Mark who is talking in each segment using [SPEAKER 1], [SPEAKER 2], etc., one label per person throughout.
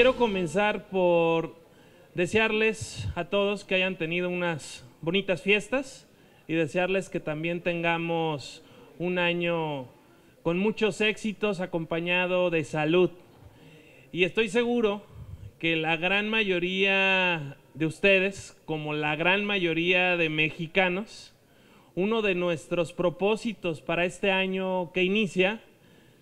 [SPEAKER 1] quiero comenzar por desearles a todos que hayan tenido unas bonitas fiestas y desearles que también tengamos un año con muchos éxitos acompañado de salud. Y estoy seguro que la gran mayoría de ustedes, como la gran mayoría de mexicanos, uno de nuestros propósitos para este año que inicia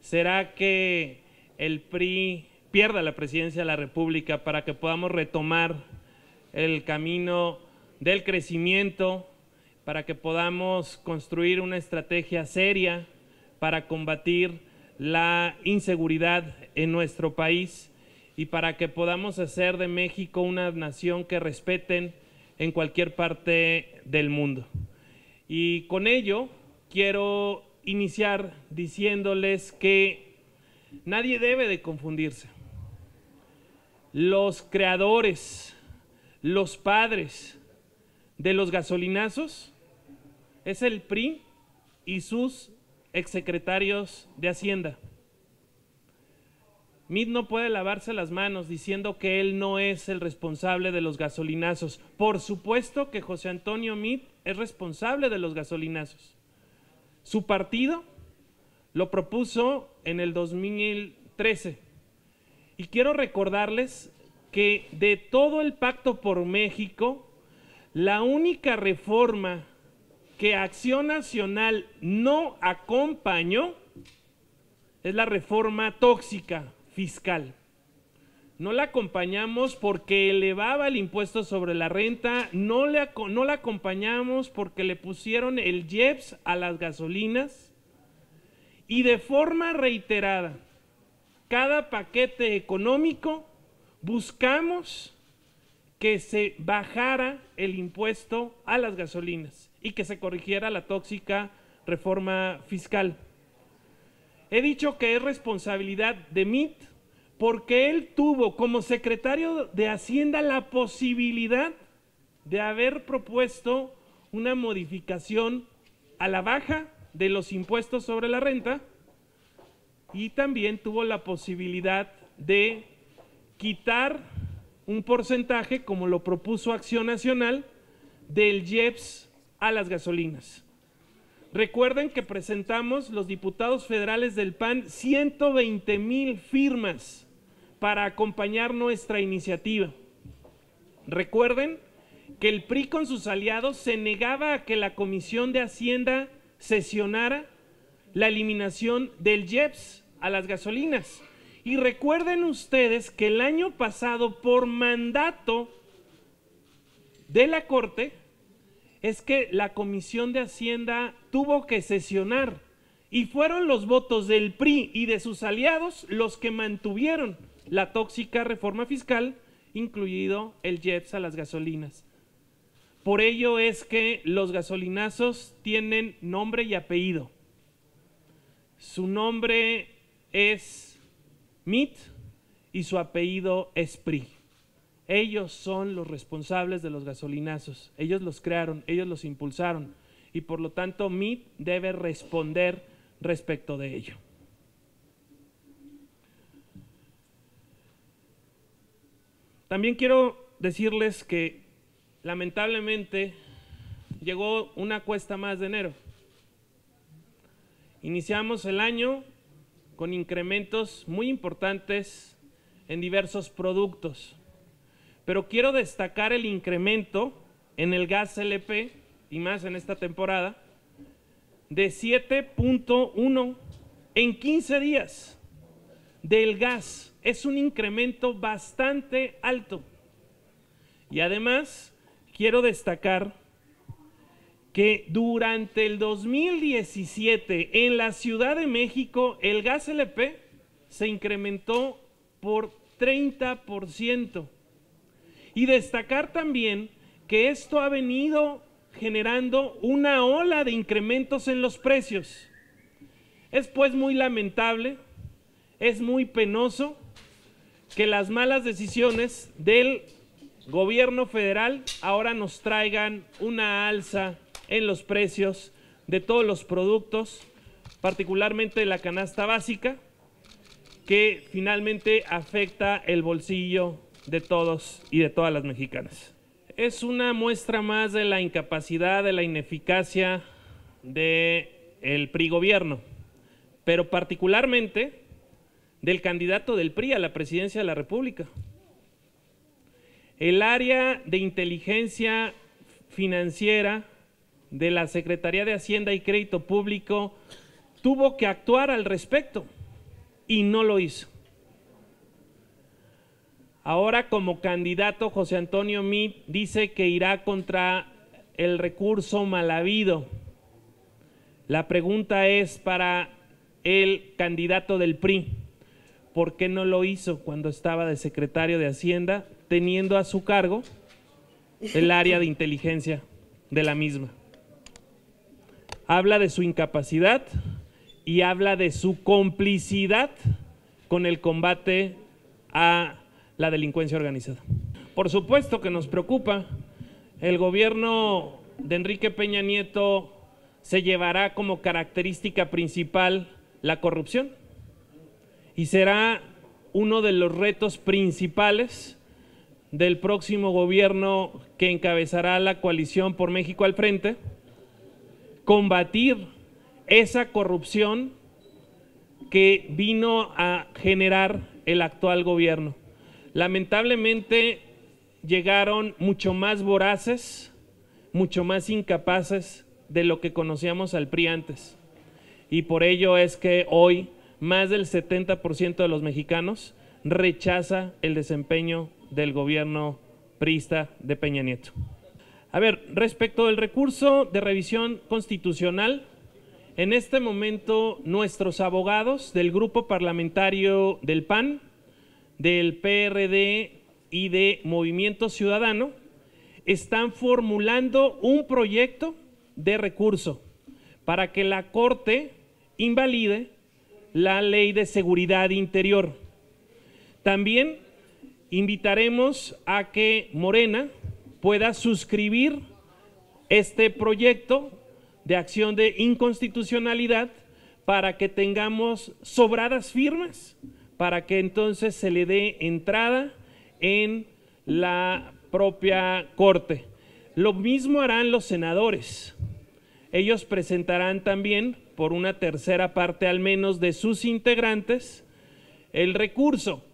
[SPEAKER 1] será que el PRI pierda la presidencia de la República para que podamos retomar el camino del crecimiento, para que podamos construir una estrategia seria para combatir la inseguridad en nuestro país y para que podamos hacer de México una nación que respeten en cualquier parte del mundo. Y con ello quiero iniciar diciéndoles que nadie debe de confundirse los creadores, los padres de los gasolinazos, es el PRI y sus exsecretarios de Hacienda. Mid no puede lavarse las manos diciendo que él no es el responsable de los gasolinazos. Por supuesto que José Antonio Mid es responsable de los gasolinazos. Su partido lo propuso en el 2013 y quiero recordarles que de todo el pacto por México, la única reforma que Acción Nacional no acompañó es la reforma tóxica fiscal. No la acompañamos porque elevaba el impuesto sobre la renta, no, no la acompañamos porque le pusieron el IEPS a las gasolinas y de forma reiterada cada paquete económico, buscamos que se bajara el impuesto a las gasolinas y que se corrigiera la tóxica reforma fiscal. He dicho que es responsabilidad de MIT porque él tuvo como secretario de Hacienda la posibilidad de haber propuesto una modificación a la baja de los impuestos sobre la renta y también tuvo la posibilidad de quitar un porcentaje, como lo propuso Acción Nacional, del IEPS a las gasolinas. Recuerden que presentamos los diputados federales del PAN 120 mil firmas para acompañar nuestra iniciativa. Recuerden que el PRI con sus aliados se negaba a que la Comisión de Hacienda sesionara la eliminación del JEPS a las gasolinas. Y recuerden ustedes que el año pasado, por mandato de la Corte, es que la Comisión de Hacienda tuvo que sesionar y fueron los votos del PRI y de sus aliados los que mantuvieron la tóxica reforma fiscal, incluido el JEPS a las gasolinas. Por ello es que los gasolinazos tienen nombre y apellido. Su nombre es Mit y su apellido es Pri. Ellos son los responsables de los gasolinazos. Ellos los crearon, ellos los impulsaron. Y por lo tanto, MIT debe responder respecto de ello. También quiero decirles que lamentablemente llegó una cuesta más de enero. Iniciamos el año con incrementos muy importantes en diversos productos, pero quiero destacar el incremento en el gas LP, y más en esta temporada, de 7.1 en 15 días del gas. Es un incremento bastante alto. Y además, quiero destacar que durante el 2017 en la Ciudad de México el gas LP se incrementó por 30%. Y destacar también que esto ha venido generando una ola de incrementos en los precios. Es pues muy lamentable, es muy penoso que las malas decisiones del gobierno federal ahora nos traigan una alza en los precios de todos los productos, particularmente la canasta básica, que finalmente afecta el bolsillo de todos y de todas las mexicanas. Es una muestra más de la incapacidad, de la ineficacia del el PRI gobierno, pero particularmente del candidato del PRI a la presidencia de la República. El área de inteligencia financiera de la Secretaría de Hacienda y Crédito Público tuvo que actuar al respecto y no lo hizo. Ahora como candidato José Antonio Meade dice que irá contra el recurso mal habido. La pregunta es para el candidato del PRI, ¿por qué no lo hizo cuando estaba de secretario de Hacienda teniendo a su cargo
[SPEAKER 2] el área de
[SPEAKER 1] inteligencia de la misma? habla de su incapacidad y habla de su complicidad con el combate a la delincuencia organizada. Por supuesto que nos preocupa, el gobierno de Enrique Peña Nieto se llevará como característica principal la corrupción y será uno de los retos principales del próximo gobierno que encabezará la coalición por México al frente combatir esa corrupción que vino a generar el actual gobierno. Lamentablemente llegaron mucho más voraces, mucho más incapaces de lo que conocíamos al PRI antes. Y por ello es que hoy más del 70% de los mexicanos rechaza el desempeño del gobierno priista de Peña Nieto. A ver, respecto del recurso de revisión constitucional, en este momento nuestros abogados del grupo parlamentario del PAN, del PRD y de Movimiento Ciudadano están formulando un proyecto de recurso para que la Corte invalide la ley de seguridad interior. También invitaremos a que Morena pueda suscribir este proyecto de acción de inconstitucionalidad para que tengamos sobradas firmas, para que entonces se le dé entrada en la propia Corte. Lo mismo harán los senadores. Ellos presentarán también, por una tercera parte al menos de sus integrantes, el recurso.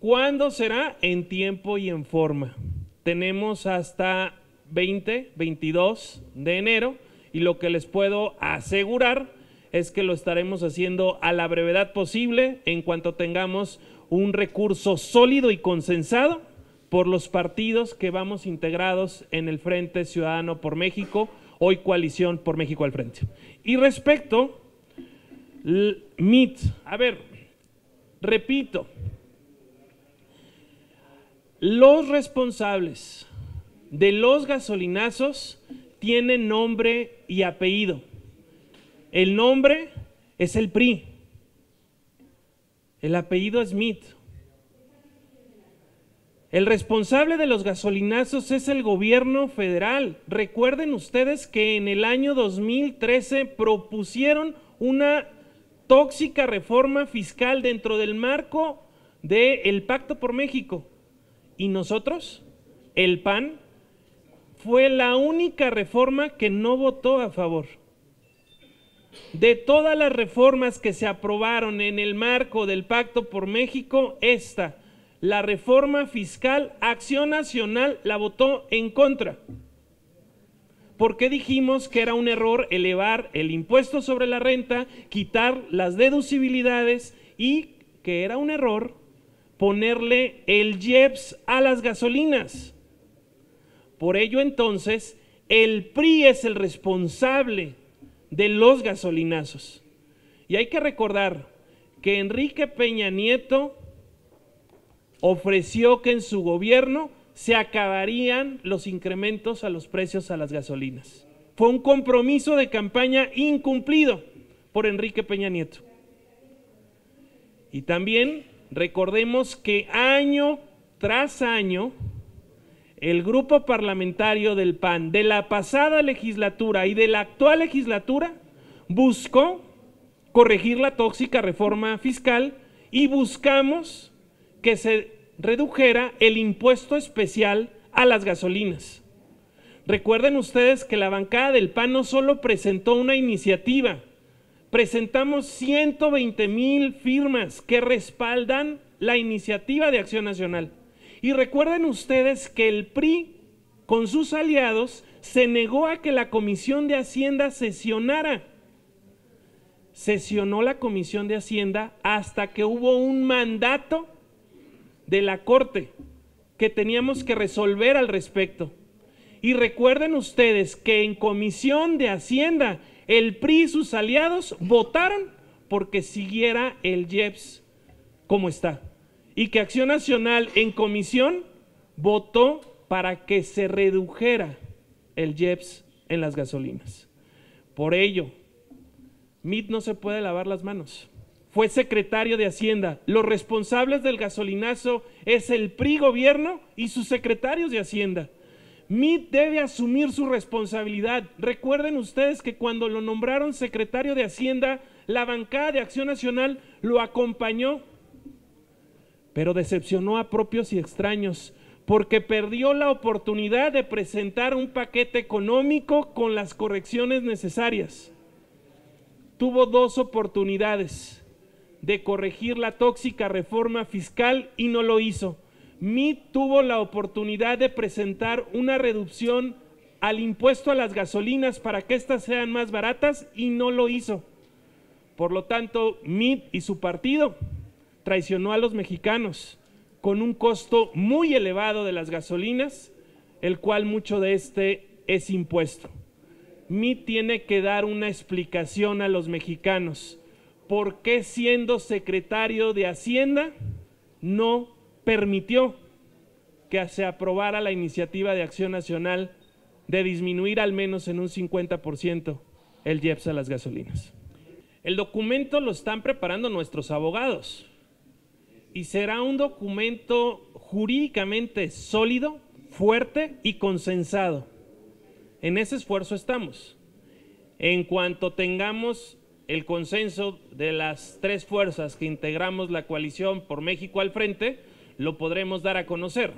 [SPEAKER 1] ¿Cuándo será? En tiempo y en forma tenemos hasta 20, 22 de enero y lo que les puedo asegurar es que lo estaremos haciendo a la brevedad posible en cuanto tengamos un recurso sólido y consensado por los partidos que vamos integrados en el Frente Ciudadano por México, hoy Coalición por México al Frente. Y respecto, MIT, a ver, repito, los responsables de los gasolinazos tienen nombre y apellido. El nombre es el PRI. El apellido es Smith. El responsable de los gasolinazos es el gobierno federal. Recuerden ustedes que en el año 2013 propusieron una tóxica reforma fiscal dentro del marco del el Pacto por México ¿Y nosotros? El PAN fue la única reforma que no votó a favor. De todas las reformas que se aprobaron en el marco del Pacto por México, esta, la reforma fiscal, Acción Nacional la votó en contra. Porque dijimos que era un error elevar el impuesto sobre la renta, quitar las deducibilidades y que era un error ponerle el Jeps a las gasolinas. Por ello entonces, el PRI es el responsable de los gasolinazos. Y hay que recordar que Enrique Peña Nieto ofreció que en su gobierno se acabarían los incrementos a los precios a las gasolinas. Fue un compromiso de campaña incumplido por Enrique Peña Nieto. Y también Recordemos que año tras año, el grupo parlamentario del PAN de la pasada legislatura y de la actual legislatura buscó corregir la tóxica reforma fiscal y buscamos que se redujera el impuesto especial a las gasolinas. Recuerden ustedes que la bancada del PAN no solo presentó una iniciativa, presentamos 120 mil firmas que respaldan la iniciativa de Acción Nacional. Y recuerden ustedes que el PRI, con sus aliados, se negó a que la Comisión de Hacienda sesionara. Sesionó la Comisión de Hacienda hasta que hubo un mandato de la Corte que teníamos que resolver al respecto. Y recuerden ustedes que en Comisión de Hacienda el PRI y sus aliados votaron porque siguiera el IEPS como está. Y que Acción Nacional en comisión votó para que se redujera el IEPS en las gasolinas. Por ello, MIT no se puede lavar las manos. Fue secretario de Hacienda. Los responsables del gasolinazo es el PRI gobierno y sus secretarios de Hacienda. MIT debe asumir su responsabilidad. Recuerden ustedes que cuando lo nombraron secretario de Hacienda, la bancada de Acción Nacional lo acompañó, pero decepcionó a propios y extraños porque perdió la oportunidad de presentar un paquete económico con las correcciones necesarias. Tuvo dos oportunidades de corregir la tóxica reforma fiscal y no lo hizo. MIT tuvo la oportunidad de presentar una reducción al impuesto a las gasolinas para que éstas sean más baratas y no lo hizo. Por lo tanto, MIT y su partido traicionó a los mexicanos con un costo muy elevado de las gasolinas, el cual mucho de este es impuesto. MIT tiene que dar una explicación a los mexicanos. ¿Por qué siendo secretario de Hacienda no permitió que se aprobara la iniciativa de acción nacional de disminuir al menos en un 50% el IEPS a las gasolinas. El documento lo están preparando nuestros abogados y será un documento jurídicamente sólido, fuerte y consensado. En ese esfuerzo estamos. En cuanto tengamos el consenso de las tres fuerzas que integramos la coalición por México al frente, lo podremos dar a conocer.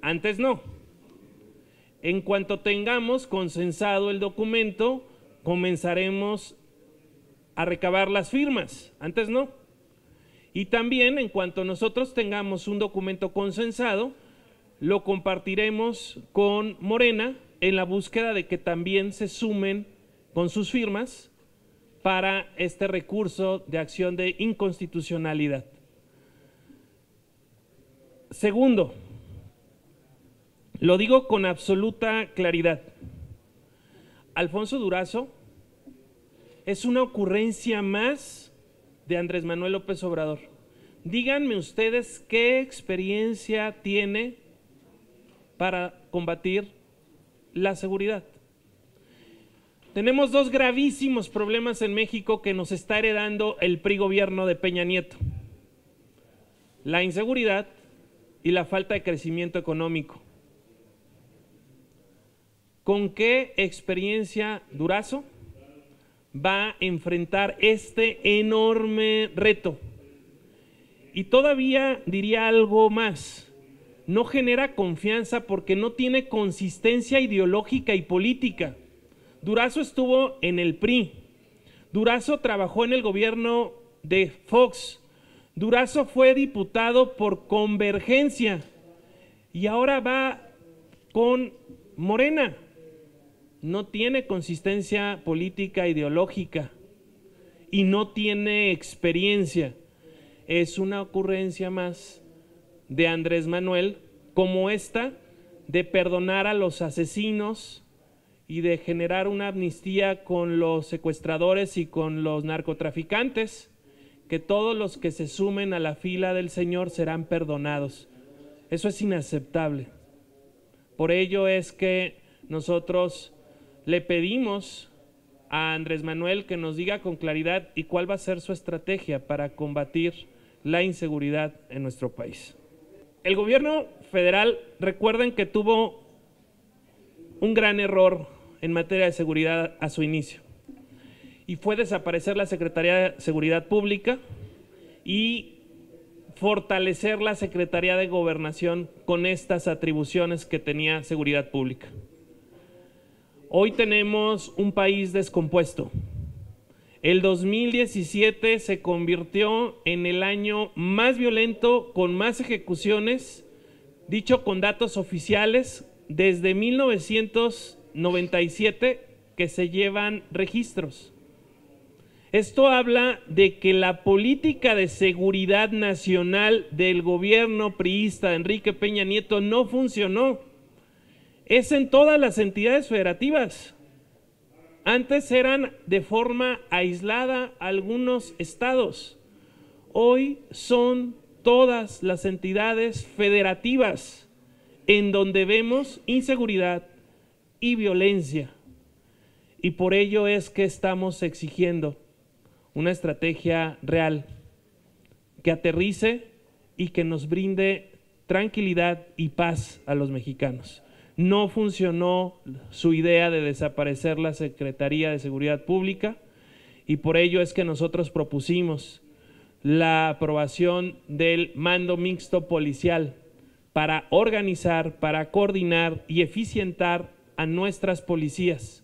[SPEAKER 1] Antes no. En cuanto tengamos consensado el documento, comenzaremos a recabar las firmas. Antes no. Y también en cuanto nosotros tengamos un documento consensado, lo compartiremos con Morena en la búsqueda de que también se sumen con sus firmas para este recurso de acción de inconstitucionalidad. Segundo, lo digo con absoluta claridad. Alfonso Durazo es una ocurrencia más de Andrés Manuel López Obrador. Díganme ustedes qué experiencia tiene para combatir la seguridad. Tenemos dos gravísimos problemas en México que nos está heredando el PRI gobierno de Peña Nieto. La inseguridad y la falta de crecimiento económico. ¿Con qué experiencia Durazo va a enfrentar este enorme reto? Y todavía diría algo más. No genera confianza porque no tiene consistencia ideológica y política. Durazo estuvo en el PRI. Durazo trabajó en el gobierno de Fox Durazo fue diputado por convergencia y ahora va con Morena. No tiene consistencia política ideológica y no tiene experiencia. Es una ocurrencia más de Andrés Manuel como esta de perdonar a los asesinos y de generar una amnistía con los secuestradores y con los narcotraficantes que todos los que se sumen a la fila del Señor serán perdonados. Eso es inaceptable. Por ello es que nosotros le pedimos a Andrés Manuel que nos diga con claridad y cuál va a ser su estrategia para combatir la inseguridad en nuestro país. El gobierno federal, recuerden que tuvo un gran error en materia de seguridad a su inicio y fue desaparecer la Secretaría de Seguridad Pública y fortalecer la Secretaría de Gobernación con estas atribuciones que tenía Seguridad Pública. Hoy tenemos un país descompuesto. El 2017 se convirtió en el año más violento con más ejecuciones, dicho con datos oficiales, desde 1997 que se llevan registros. Esto habla de que la política de seguridad nacional del gobierno priista de Enrique Peña Nieto no funcionó. Es en todas las entidades federativas. Antes eran de forma aislada algunos estados. Hoy son todas las entidades federativas en donde vemos inseguridad y violencia. Y por ello es que estamos exigiendo una estrategia real que aterrice y que nos brinde tranquilidad y paz a los mexicanos. No funcionó su idea de desaparecer la Secretaría de Seguridad Pública y por ello es que nosotros propusimos la aprobación del mando mixto policial para organizar, para coordinar y eficientar a nuestras policías.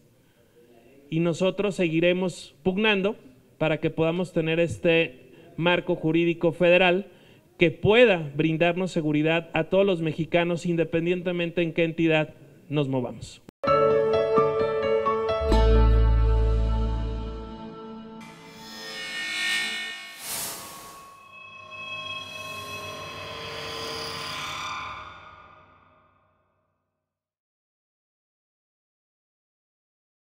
[SPEAKER 1] Y nosotros seguiremos pugnando para que podamos tener este marco jurídico federal que pueda brindarnos seguridad a todos los mexicanos independientemente en qué entidad nos movamos.